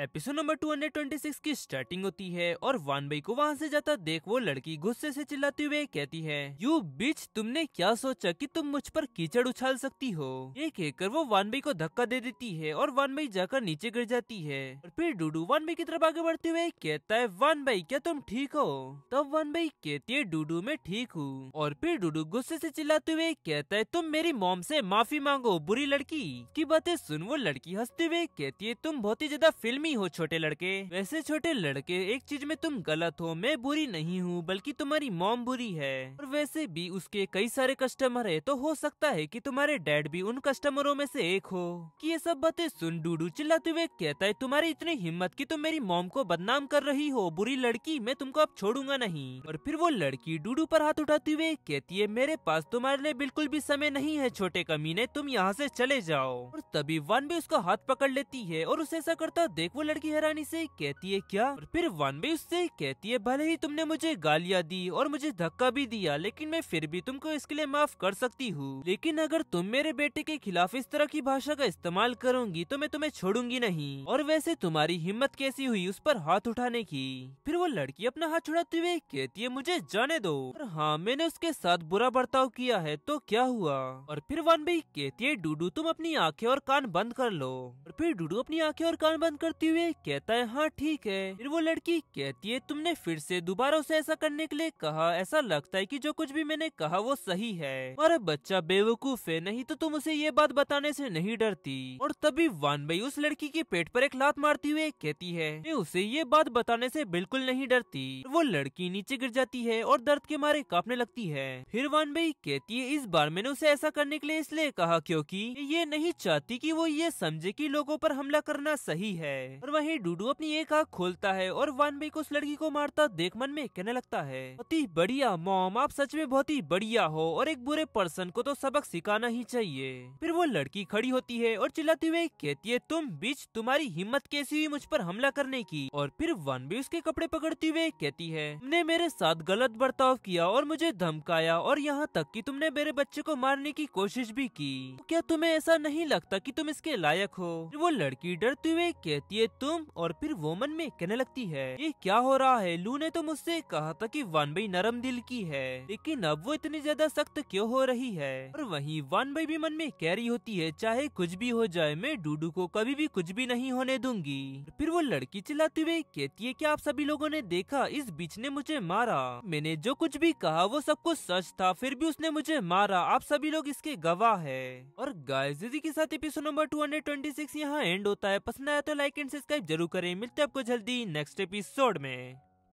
episode number 226 की starting होती है और भाई को वहाँ से जाता देख वो लड़की गुस्से से चिल्लाती हुए कहती है यू बिच तुमने क्या सोचा कि तुम मुझ पर कीचड़ उछाल सकती हो ये कहकर वो भाई को धक्का दे देती है और भाई जाकर नीचे गिर जाती है और फिर डूडू भाई की तरफ आगे बढ़ते हुए कहता है भाई क्या तुम ठीक हो तब भाई कहती है डूडू मैं ठीक हूँ और फिर डूडू गुस्से ऐसी चिल्लाते हुए कहता है तुम मेरी मोम ऐसी माफी मांगो बुरी लड़की की बातें सुन वो लड़की हंसते हुए कहती है तुम बहुत ही ज्यादा फिल्म तुम हो छोटे लड़के वैसे छोटे लड़के एक चीज में तुम गलत हो मैं बुरी नहीं हूँ बल्कि तुम्हारी मॉम बुरी है और वैसे भी उसके कई सारे कस्टमर है तो हो सकता है कि तुम्हारे डैड भी उन कस्टमरों में से एक हो कि ये सब बातें सुन डूडू चिल्लाते हुए कहता है तुम्हारी इतनी हिम्मत की तुम मेरी मॉम को बदनाम कर रही हो बुरी लड़की मैं तुमको अब छोड़ूंगा नहीं और फिर वो लड़की डूडू पर हाथ उठाते हुए कहती है मेरे पास तुम्हारे लिए बिल्कुल भी समय नहीं है छोटे कमीने तुम यहाँ से चले जाओ और तभी वन भी उसका हाथ पकड़ लेती है और उसे ऐसा करता देख वो लड़की हैरानी से कहती है क्या और फिर भी उससे कहती है भले ही तुमने मुझे गालियाँ दी और मुझे धक्का भी दिया लेकिन मैं फिर भी तुमको इसके लिए माफ कर सकती हूँ लेकिन अगर तुम मेरे बेटे के खिलाफ इस तरह की भाषा का इस्तेमाल करूंगी तो मैं तुम्हें छोड़ूंगी नहीं और वैसे तुम्हारी हिम्मत कैसी हुई उस पर हाथ उठाने की फिर वो लड़की अपना हाथ छुड़ाते हुए कहती है मुझे जाने दो और हाँ मैंने उसके साथ बुरा बर्ताव किया है तो क्या हुआ और फिर भी कहती है डूडू तुम अपनी आँखें और कान बंद कर लो और फिर डूडू अपनी आँखें और कान बंद करती कहते हुए कहता है हाँ ठीक है फिर वो लड़की कहती है तुमने फिर से दोबारा उसे ऐसा करने के लिए कहा ऐसा लगता है कि जो कुछ भी मैंने कहा वो सही है और बच्चा बेवकूफ है नहीं तो तुम उसे ये बात बताने से नहीं डरती और तभी वान भाई उस लड़की के पेट पर एक लात मारती हुए कहती है मैं उसे ये बात बताने से बिल्कुल नहीं डरती वो लड़की नीचे गिर जाती है और दर्द के मारे कांपने लगती है फिर वान भाई कहती है इस बार मैंने उसे ऐसा करने के लिए इसलिए कहा क्योंकि ये नहीं चाहती कि वो ये समझे कि लोगों पर हमला करना सही है और वहीं डूडू अपनी एक आग खोलता है और वानबी को उस लड़की को मारता देख मन में कहने लगता है बहुत ही बढ़िया मॉम आप सच में बहुत ही बढ़िया हो और एक बुरे पर्सन को तो सबक सिखाना ही चाहिए फिर वो लड़की खड़ी होती है और चिल्लाती हुई कहती है तुम बीच तुम्हारी हिम्मत कैसी हुई मुझ पर हमला करने की और फिर भी उसके कपड़े पकड़ती हुए कहती है तुमने मेरे साथ गलत बर्ताव किया और मुझे धमकाया और यहाँ तक कि तुमने मेरे बच्चे को मारने की कोशिश भी की तो क्या तुम्हें ऐसा नहीं लगता कि तुम इसके लायक हो वो लड़की डरती हुए कहती है ये तुम और फिर वोमन में कहने लगती है ये क्या हो रहा है लू ने तो मुझसे कहा था कि बाई नरम दिल की है लेकिन अब वो इतनी ज्यादा सख्त क्यों हो रही है और वहीं बाई भी मन में कह रही होती है चाहे कुछ भी हो जाए मैं डूडू को कभी भी कुछ भी नहीं होने दूंगी फिर वो लड़की चिल्लाते हुई कहती है की आप सभी लोगो ने देखा इस बीच ने मुझे मारा मैंने जो कुछ भी कहा वो सब कुछ सच था फिर भी उसने मुझे मारा आप सभी लोग इसके गवाह है और गाय के साथ episode number two hundred twenty six यहाँ एंड होता है पसंद आया तो लाइक एंड सब्सक्राइब जरूर करें मिलते हैं आपको जल्दी नेक्स्ट एपिसोड में